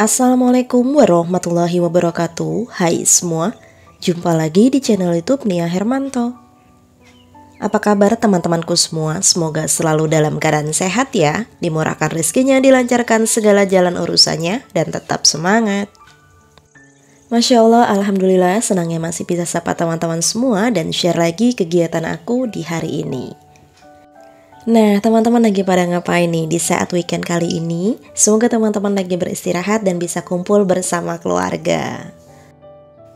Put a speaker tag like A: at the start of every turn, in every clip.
A: Assalamualaikum warahmatullahi wabarakatuh Hai semua Jumpa lagi di channel youtube Nia Hermanto Apa kabar teman-temanku semua Semoga selalu dalam keadaan sehat ya Dimurahkan rezekinya, dilancarkan segala jalan urusannya Dan tetap semangat Masya Allah, Alhamdulillah senangnya masih bisa sapa teman-teman semua dan share lagi kegiatan aku di hari ini. Nah, teman-teman lagi pada ngapain nih di saat weekend kali ini? Semoga teman-teman lagi beristirahat dan bisa kumpul bersama keluarga.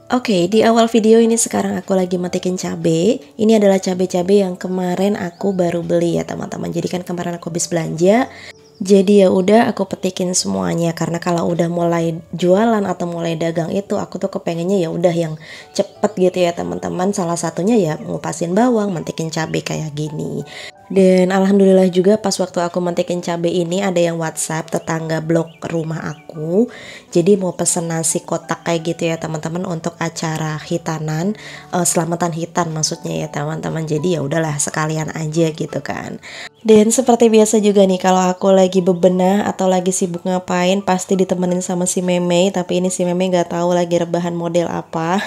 A: Oke, okay, di awal video ini sekarang aku lagi metikin cabe. Ini adalah cabe-cabe yang kemarin aku baru beli ya, teman-teman. Jadi kan kemarin aku habis belanja. Jadi ya udah aku petikin semuanya karena kalau udah mulai jualan atau mulai dagang itu aku tuh kepengennya ya udah yang cepet gitu ya teman-teman. Salah satunya ya ngupasin bawang, mentikin cabe kayak gini. Dan alhamdulillah juga pas waktu aku mentekin cabe ini ada yang WhatsApp tetangga blok rumah aku. Jadi mau pesen nasi kotak kayak gitu ya teman-teman untuk acara hitanan, uh, selamatan hitan maksudnya ya teman-teman. Jadi ya udahlah sekalian aja gitu kan. Dan seperti biasa juga nih kalau aku lagi bebenah atau lagi sibuk ngapain pasti ditemenin sama si Meme, tapi ini si Meme nggak tahu lagi rebahan model apa.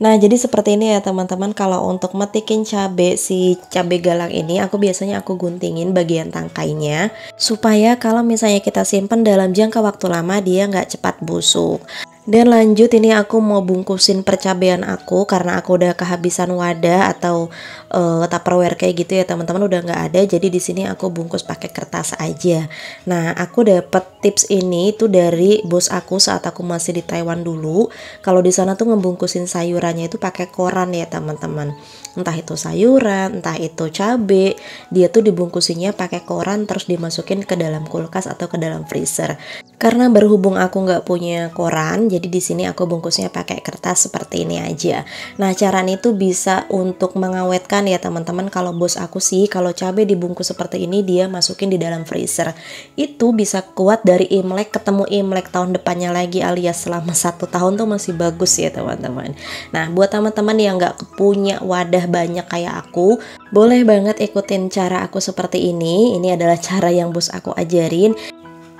A: Nah, jadi seperti ini ya teman-teman. Kalau untuk metikin cabe si cabe galang ini, aku biasanya aku guntingin bagian tangkainya supaya kalau misalnya kita simpan dalam jangka waktu lama dia nggak cepat busuk. Dan lanjut ini aku mau bungkusin percabean aku karena aku udah kehabisan wadah atau uh, tupperware kayak gitu ya teman-teman udah nggak ada jadi di sini aku bungkus pakai kertas aja. Nah aku dapet tips ini itu dari bos aku saat aku masih di Taiwan dulu. Kalau di sana tuh ngebungkusin sayurannya itu pakai koran ya teman-teman entah itu sayuran, entah itu cabai, dia tuh dibungkusinya pakai koran terus dimasukin ke dalam kulkas atau ke dalam freezer. Karena berhubung aku nggak punya koran, jadi di sini aku bungkusnya pakai kertas seperti ini aja. Nah, cara ini tuh bisa untuk mengawetkan ya teman-teman. Kalau bos aku sih, kalau cabai dibungkus seperti ini, dia masukin di dalam freezer. Itu bisa kuat dari Imlek ketemu Imlek tahun depannya lagi alias selama satu tahun tuh masih bagus ya teman-teman. Nah, buat teman-teman yang nggak punya wadah banyak kayak aku, boleh banget ikutin cara aku seperti ini. Ini adalah cara yang bos aku ajarin.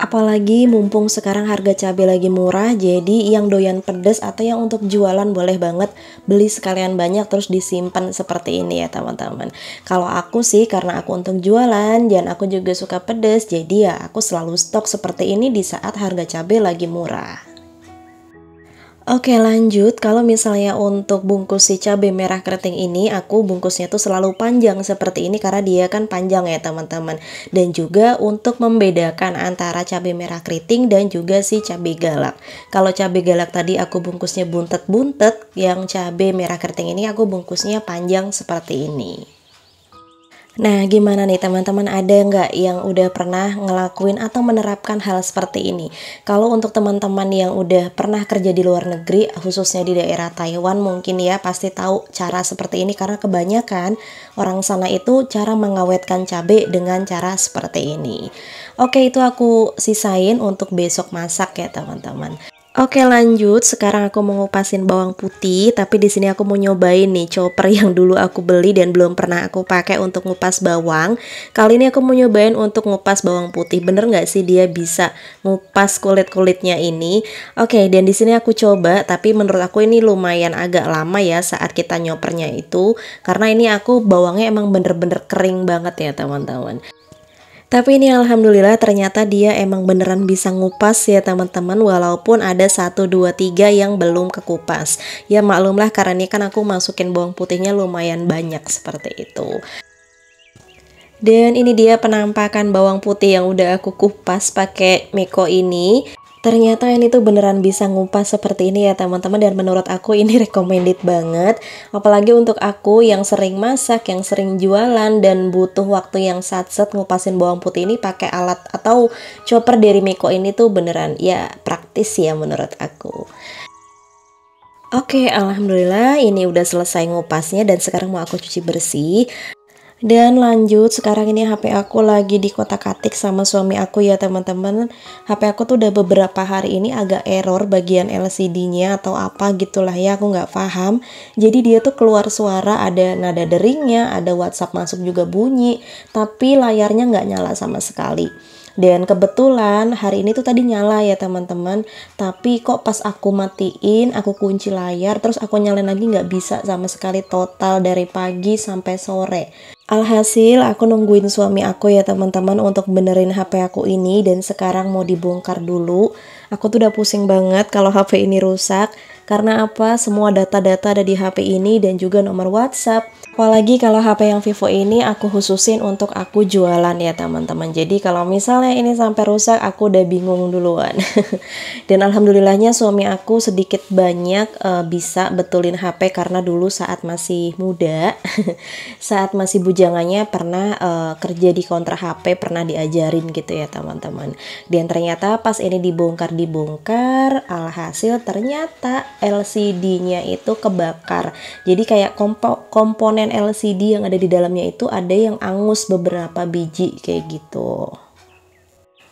A: Apalagi mumpung sekarang harga cabai lagi murah, jadi yang doyan pedes atau yang untuk jualan boleh banget beli sekalian banyak terus disimpan seperti ini ya teman-teman. Kalau aku sih karena aku untuk jualan dan aku juga suka pedes, jadi ya aku selalu stok seperti ini di saat harga cabai lagi murah. Oke lanjut, kalau misalnya untuk bungkus si cabai merah keriting ini, aku bungkusnya tuh selalu panjang seperti ini karena dia kan panjang ya teman-teman. Dan juga untuk membedakan antara cabai merah keriting dan juga si cabai galak. Kalau cabai galak tadi aku bungkusnya buntet-buntet, yang cabai merah keriting ini aku bungkusnya panjang seperti ini. Nah, gimana nih teman-teman ada nggak yang udah pernah ngelakuin atau menerapkan hal seperti ini? Kalau untuk teman-teman yang udah pernah kerja di luar negeri, khususnya di daerah Taiwan mungkin ya pasti tahu cara seperti ini karena kebanyakan orang sana itu cara mengawetkan cabai dengan cara seperti ini. Oke, itu aku sisain untuk besok masak ya teman-teman. Oke lanjut, sekarang aku mau ngupasin bawang putih, tapi di sini aku mau nyobain nih chopper yang dulu aku beli dan belum pernah aku pakai untuk ngupas bawang. Kali ini aku mau nyobain untuk ngupas bawang putih, bener nggak sih dia bisa ngupas kulit kulitnya ini? Oke, dan di sini aku coba, tapi menurut aku ini lumayan agak lama ya saat kita nyopernya itu, karena ini aku bawangnya emang bener-bener kering banget ya teman-teman. Tapi ini alhamdulillah ternyata dia emang beneran bisa ngupas ya teman-teman walaupun ada 1 2 3 yang belum kekupas. Ya maklumlah karena ini kan aku masukin bawang putihnya lumayan banyak seperti itu. Dan ini dia penampakan bawang putih yang udah aku kupas pakai Miko ini. Ternyata ini tuh beneran bisa ngupas seperti ini ya teman-teman dan menurut aku ini recommended banget apalagi untuk aku yang sering masak, yang sering jualan dan butuh waktu yang satset ngupasin bawang putih ini pakai alat atau chopper dari Miko ini tuh beneran ya praktis ya menurut aku. Oke, alhamdulillah ini udah selesai ngupasnya dan sekarang mau aku cuci bersih. Dan lanjut, sekarang ini HP aku lagi di kota katik sama suami aku ya teman-teman. HP aku tuh udah beberapa hari ini agak error bagian LCD-nya atau apa gitulah ya, aku nggak paham. Jadi dia tuh keluar suara, ada nada deringnya, ada WhatsApp masuk juga bunyi, tapi layarnya nggak nyala sama sekali. Dan kebetulan hari ini tuh tadi nyala ya teman-teman, tapi kok pas aku matiin, aku kunci layar, terus aku nyalain lagi nggak bisa sama sekali total dari pagi sampai sore. Alhasil aku nungguin suami aku ya teman-teman untuk benerin HP aku ini dan sekarang mau dibongkar dulu. Aku tuh udah pusing banget kalau HP ini rusak. Karena apa? Semua data-data ada di HP ini dan juga nomor WhatsApp. Apalagi kalau HP yang Vivo ini aku khususin untuk aku jualan ya teman-teman. Jadi kalau misalnya ini sampai rusak aku udah bingung duluan. dan alhamdulillahnya suami aku sedikit banyak uh, bisa betulin HP karena dulu saat masih muda, saat masih bujangannya pernah uh, kerja di kontra HP pernah diajarin gitu ya teman-teman. Dan ternyata pas ini dibongkar dibongkar alhasil ternyata LCD-nya itu kebakar. Jadi kayak kompo komponen LCD yang ada di dalamnya itu ada yang angus beberapa biji kayak gitu.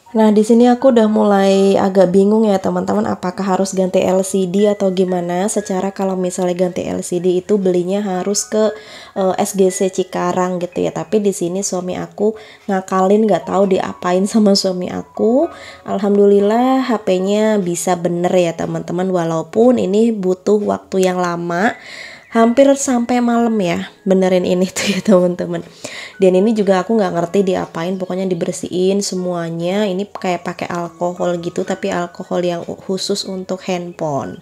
A: Nah, di sini aku udah mulai agak bingung ya teman-teman apakah harus ganti LCD atau gimana. Secara kalau misalnya ganti LCD itu belinya harus ke uh, eh, SGC Cikarang gitu ya. Tapi di sini suami aku ngakalin nggak tahu diapain sama suami aku. Alhamdulillah HP-nya bisa bener ya teman-teman walaupun ini butuh waktu yang lama hampir sampai malam ya benerin ini tuh ya teman-teman dan ini juga aku nggak ngerti diapain pokoknya dibersihin semuanya ini kayak pakai alkohol gitu tapi alkohol yang khusus untuk handphone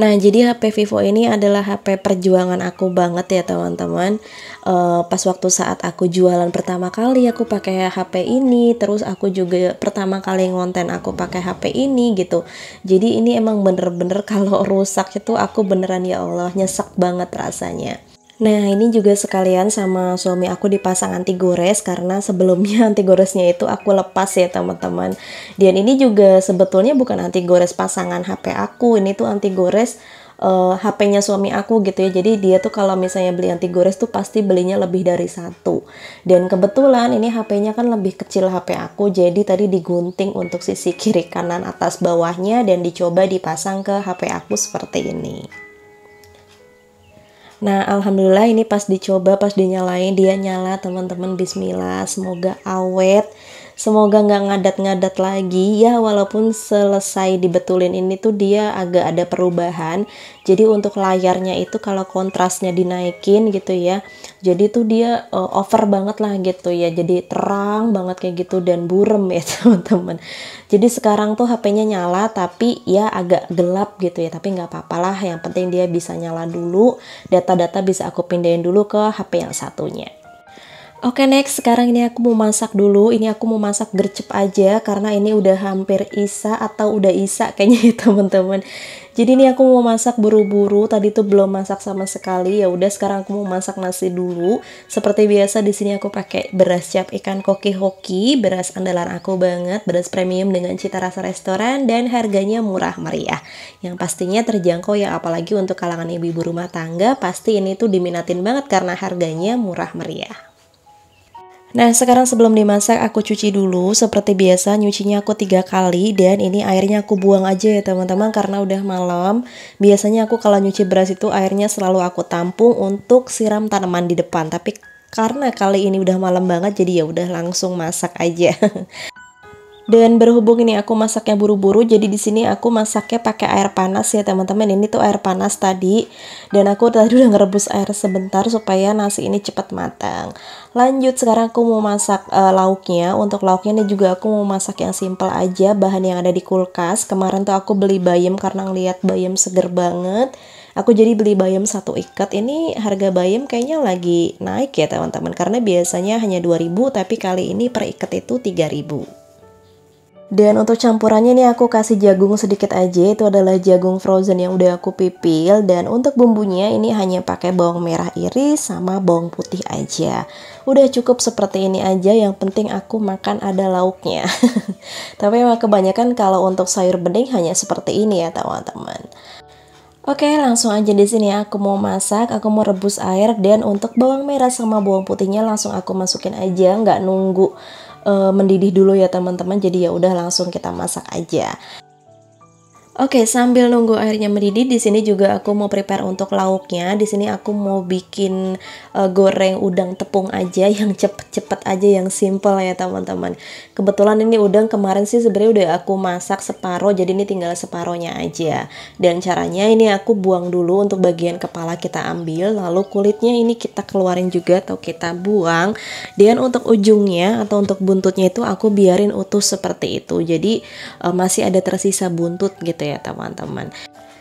A: Nah, jadi HP Vivo ini adalah HP perjuangan aku banget ya, teman-teman. Uh, pas waktu saat aku jualan pertama kali aku pakai HP ini, terus aku juga pertama kali ngonten aku pakai HP ini gitu. Jadi ini emang bener-bener kalau rusak itu aku beneran ya Allah nyesek banget rasanya. Nah, ini juga sekalian sama suami aku dipasang anti gores karena sebelumnya anti goresnya itu aku lepas ya, teman-teman. Dan ini juga sebetulnya bukan anti gores pasangan HP aku, ini tuh anti gores uh, eh, HP-nya suami aku gitu ya. Jadi dia tuh kalau misalnya beli anti gores tuh pasti belinya lebih dari satu. Dan kebetulan ini HP-nya kan lebih kecil HP aku, jadi tadi digunting untuk sisi kiri kanan atas bawahnya dan dicoba dipasang ke HP aku seperti ini. Nah, alhamdulillah ini pas dicoba, pas dinyalain dia nyala, teman-teman bismillah, semoga awet semoga nggak ngadat-ngadat lagi ya walaupun selesai dibetulin ini tuh dia agak ada perubahan jadi untuk layarnya itu kalau kontrasnya dinaikin gitu ya jadi tuh dia uh, over banget lah gitu ya jadi terang banget kayak gitu dan burem ya teman-teman jadi sekarang tuh HP-nya nyala tapi ya agak gelap gitu ya tapi nggak apa lah. yang penting dia bisa nyala dulu data-data bisa aku pindahin dulu ke HP yang satunya Oke okay, next, sekarang ini aku mau masak dulu. Ini aku mau masak gercep aja karena ini udah hampir isa atau udah isa kayaknya ya teman-teman. Jadi ini aku mau masak buru-buru. Tadi tuh belum masak sama sekali. Ya udah sekarang aku mau masak nasi dulu. Seperti biasa di sini aku pakai beras cap ikan koki hoki, beras andalan aku banget, beras premium dengan cita rasa restoran dan harganya murah meriah. Yang pastinya terjangkau ya apalagi untuk kalangan ibu-ibu rumah tangga pasti ini tuh diminatin banget karena harganya murah meriah. Nah sekarang sebelum dimasak aku cuci dulu Seperti biasa nyucinya aku tiga kali Dan ini airnya aku buang aja ya teman-teman Karena udah malam Biasanya aku kalau nyuci beras itu airnya selalu aku tampung Untuk siram tanaman di depan Tapi karena kali ini udah malam banget jadi ya udah langsung masak aja Dan berhubung ini aku masaknya buru-buru, jadi di sini aku masaknya pakai air panas ya teman-teman. Ini tuh air panas tadi, dan aku tadi udah ngerebus air sebentar supaya nasi ini cepat matang. Lanjut sekarang aku mau masak uh, lauknya. Untuk lauknya ini juga aku mau masak yang simple aja, bahan yang ada di kulkas. Kemarin tuh aku beli bayam karena ngeliat bayam seger banget. Aku jadi beli bayam satu ikat. Ini harga bayam kayaknya lagi naik ya teman-teman, karena biasanya hanya 2000 tapi kali ini per ikat itu 3000 dan untuk campurannya nih aku kasih jagung sedikit aja, itu adalah jagung frozen yang udah aku pipil dan untuk bumbunya ini hanya pakai bawang merah iris sama bawang putih aja. Udah cukup seperti ini aja, yang penting aku makan ada lauknya. Tapi memang kebanyakan kalau untuk sayur bening hanya seperti ini ya teman-teman. Oke, langsung aja di sini aku mau masak, aku mau rebus air dan untuk bawang merah sama bawang putihnya langsung aku masukin aja, nggak nunggu uh, mendidih dulu ya teman-teman jadi ya udah langsung kita masak aja Oke, sambil nunggu airnya mendidih, di sini juga aku mau prepare untuk lauknya. Di sini aku mau bikin uh, goreng udang tepung aja yang cepet-cepet aja, yang simple ya teman-teman. Kebetulan ini udang kemarin sih sebenarnya udah aku masak separuh, jadi ini tinggal separohnya aja. Dan caranya ini aku buang dulu untuk bagian kepala kita ambil, lalu kulitnya ini kita keluarin juga atau kita buang. Dan untuk ujungnya atau untuk buntutnya itu aku biarin utuh seperti itu. Jadi uh, masih ada tersisa buntut gitu gitu ya teman-teman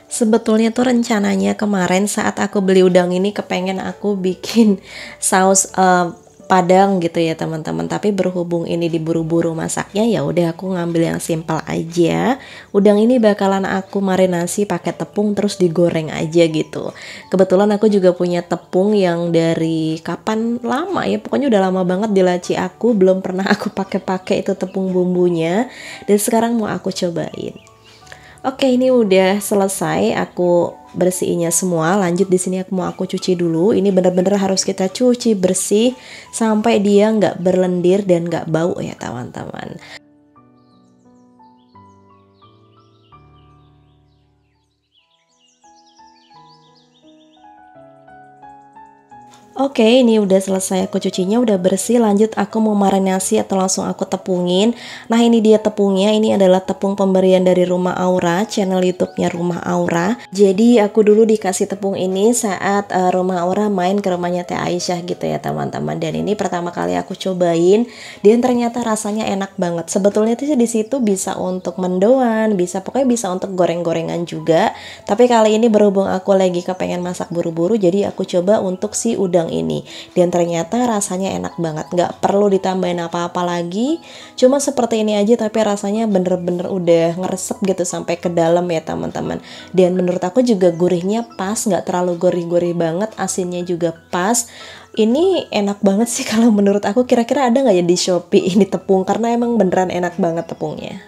A: Sebetulnya tuh rencananya kemarin saat aku beli udang ini kepengen aku bikin saus uh, padang gitu ya teman-teman tapi berhubung ini diburu-buru masaknya ya udah aku ngambil yang simple aja udang ini bakalan aku marinasi pakai tepung terus digoreng aja gitu kebetulan aku juga punya tepung yang dari kapan lama ya pokoknya udah lama banget di laci aku belum pernah aku pakai-pakai itu tepung bumbunya dan sekarang mau aku cobain Oke, ini udah selesai aku bersihinnya semua. Lanjut di sini aku mau aku cuci dulu. Ini bener-bener harus kita cuci bersih sampai dia nggak berlendir dan nggak bau ya teman-teman. Oke, ini udah selesai aku cucinya, udah bersih. Lanjut aku mau marinasi atau langsung aku tepungin. Nah, ini dia tepungnya. Ini adalah tepung pemberian dari Rumah Aura, channel YouTube-nya Rumah Aura. Jadi, aku dulu dikasih tepung ini saat uh, Rumah Aura main ke rumahnya Teh Aisyah gitu ya, teman-teman. Dan ini pertama kali aku cobain dan ternyata rasanya enak banget. Sebetulnya itu di situ bisa untuk mendoan, bisa pokoknya bisa untuk goreng-gorengan juga. Tapi kali ini berhubung aku lagi kepengen masak buru-buru, jadi aku coba untuk si udang yang ini dan ternyata rasanya enak banget nggak perlu ditambahin apa-apa lagi cuma seperti ini aja tapi rasanya bener-bener udah ngeresep gitu sampai ke dalam ya teman-teman dan menurut aku juga gurihnya pas nggak terlalu gurih-gurih banget asinnya juga pas ini enak banget sih kalau menurut aku kira-kira ada nggak ya di Shopee ini tepung karena emang beneran enak banget tepungnya.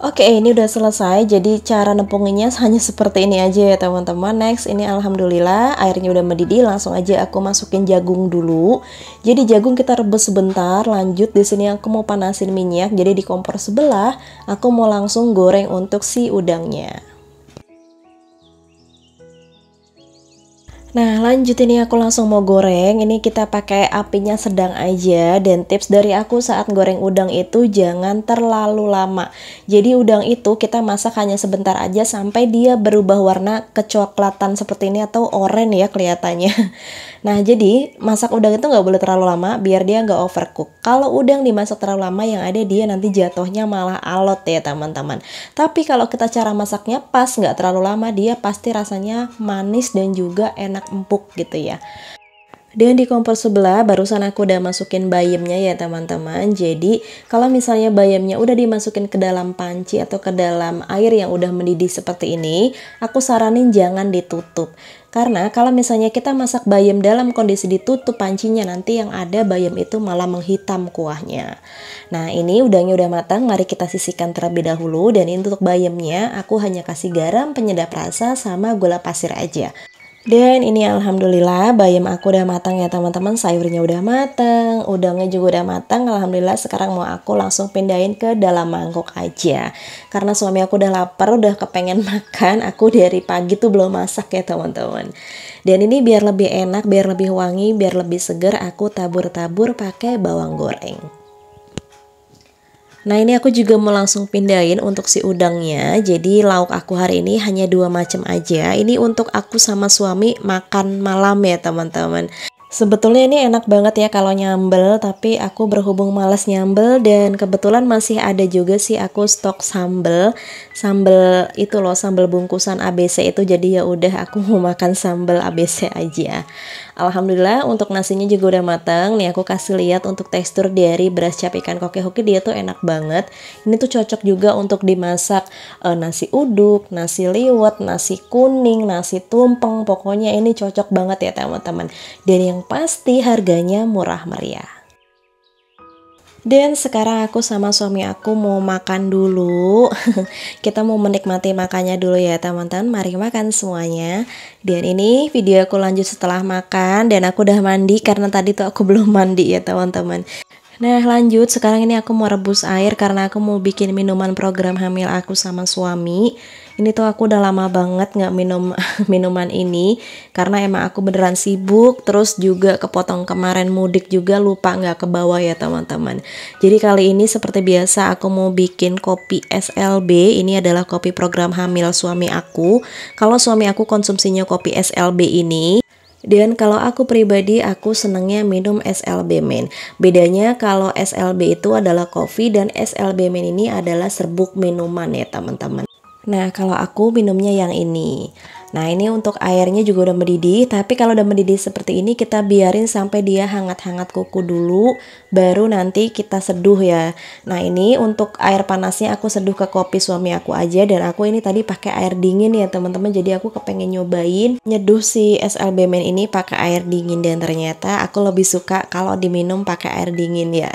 A: Oke, ini udah selesai. Jadi cara nempunginya hanya seperti ini aja ya teman-teman. Next, ini alhamdulillah airnya udah mendidih. Langsung aja aku masukin jagung dulu. Jadi jagung kita rebus sebentar. Lanjut di sini aku mau panasin minyak. Jadi di kompor sebelah aku mau langsung goreng untuk si udangnya. Nah lanjut ini aku langsung mau goreng Ini kita pakai apinya sedang aja Dan tips dari aku saat goreng udang itu jangan terlalu lama Jadi udang itu kita masak hanya sebentar aja Sampai dia berubah warna kecoklatan seperti ini atau oranye ya kelihatannya Nah jadi masak udang itu nggak boleh terlalu lama biar dia nggak overcook. Kalau udang dimasak terlalu lama yang ada dia nanti jatuhnya malah alot ya teman-teman. Tapi kalau kita cara masaknya pas nggak terlalu lama dia pasti rasanya manis dan juga enak empuk gitu ya. Dan di kompor sebelah barusan aku udah masukin bayamnya ya teman-teman Jadi kalau misalnya bayamnya udah dimasukin ke dalam panci atau ke dalam air yang udah mendidih seperti ini Aku saranin jangan ditutup karena kalau misalnya kita masak bayam dalam kondisi ditutup pancinya nanti yang ada bayam itu malah menghitam kuahnya. Nah ini udangnya udah matang, mari kita sisihkan terlebih dahulu dan ini untuk bayamnya aku hanya kasih garam, penyedap rasa sama gula pasir aja. Dan ini alhamdulillah bayam aku udah matang ya teman-teman Sayurnya udah matang, udangnya juga udah matang Alhamdulillah sekarang mau aku langsung pindahin ke dalam mangkok aja Karena suami aku udah lapar, udah kepengen makan Aku dari pagi tuh belum masak ya teman-teman Dan ini biar lebih enak, biar lebih wangi, biar lebih segar Aku tabur-tabur pakai bawang goreng Nah ini aku juga mau langsung pindahin untuk si udangnya Jadi lauk aku hari ini hanya dua macam aja Ini untuk aku sama suami makan malam ya teman-teman Sebetulnya ini enak banget ya kalau nyambel Tapi aku berhubung males nyambel Dan kebetulan masih ada juga sih aku stok sambel Sambel itu loh sambel bungkusan ABC itu Jadi ya udah aku mau makan sambel ABC aja Alhamdulillah untuk nasinya juga udah matang. Nih aku kasih lihat untuk tekstur dari beras cap ikan hoki dia tuh enak banget. Ini tuh cocok juga untuk dimasak e, nasi uduk, nasi liwet, nasi kuning, nasi tumpeng. Pokoknya ini cocok banget ya teman-teman. Dan yang pasti harganya murah meriah. Dan sekarang aku sama suami aku mau makan dulu. Kita mau menikmati makannya dulu ya, teman-teman. Mari makan semuanya. Dan ini video aku lanjut setelah makan dan aku udah mandi karena tadi tuh aku belum mandi ya, teman-teman. Nah lanjut, sekarang ini aku mau rebus air karena aku mau bikin minuman program hamil aku sama suami Ini tuh aku udah lama banget gak minum minuman ini Karena emang aku beneran sibuk, terus juga kepotong kemarin mudik juga lupa gak ke bawah ya teman-teman Jadi kali ini seperti biasa aku mau bikin kopi SLB Ini adalah kopi program hamil suami aku Kalau suami aku konsumsinya kopi SLB ini dan kalau aku pribadi aku senangnya minum SLB men. Bedanya kalau SLB itu adalah kopi dan SLB men ini adalah serbuk minuman ya teman-teman. Nah, kalau aku minumnya yang ini. Nah ini untuk airnya juga udah mendidih Tapi kalau udah mendidih seperti ini kita biarin sampai dia hangat-hangat kuku dulu Baru nanti kita seduh ya Nah ini untuk air panasnya aku seduh ke kopi suami aku aja Dan aku ini tadi pakai air dingin ya teman-teman Jadi aku kepengen nyobain nyeduh si SLB Man ini pakai air dingin Dan ternyata aku lebih suka kalau diminum pakai air dingin ya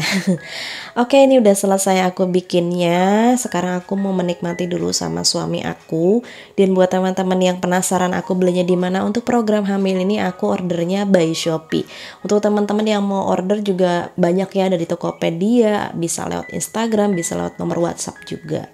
A: Oke ini udah selesai aku bikinnya Sekarang aku mau menikmati dulu sama suami aku Dan buat teman-teman yang penasaran saran aku belinya di mana untuk program hamil ini aku ordernya by Shopee untuk teman-teman yang mau order juga banyak ya dari Tokopedia bisa lewat Instagram bisa lewat nomor WhatsApp juga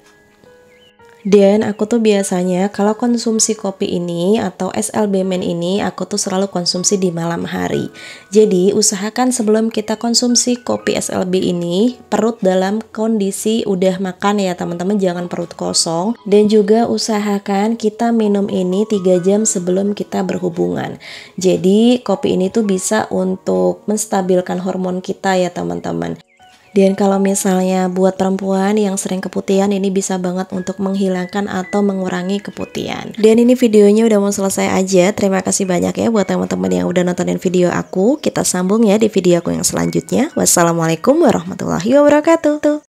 A: dan aku tuh biasanya kalau konsumsi kopi ini atau SLB men ini aku tuh selalu konsumsi di malam hari. Jadi usahakan sebelum kita konsumsi kopi SLB ini perut dalam kondisi udah makan ya teman-teman jangan perut kosong dan juga usahakan kita minum ini 3 jam sebelum kita berhubungan. Jadi kopi ini tuh bisa untuk menstabilkan hormon kita ya teman-teman. Dan kalau misalnya buat perempuan yang sering keputihan ini bisa banget untuk menghilangkan atau mengurangi keputihan. Dan ini videonya udah mau selesai aja. Terima kasih banyak ya buat teman-teman yang udah nontonin video aku. Kita sambung ya di video aku yang selanjutnya. Wassalamualaikum warahmatullahi wabarakatuh.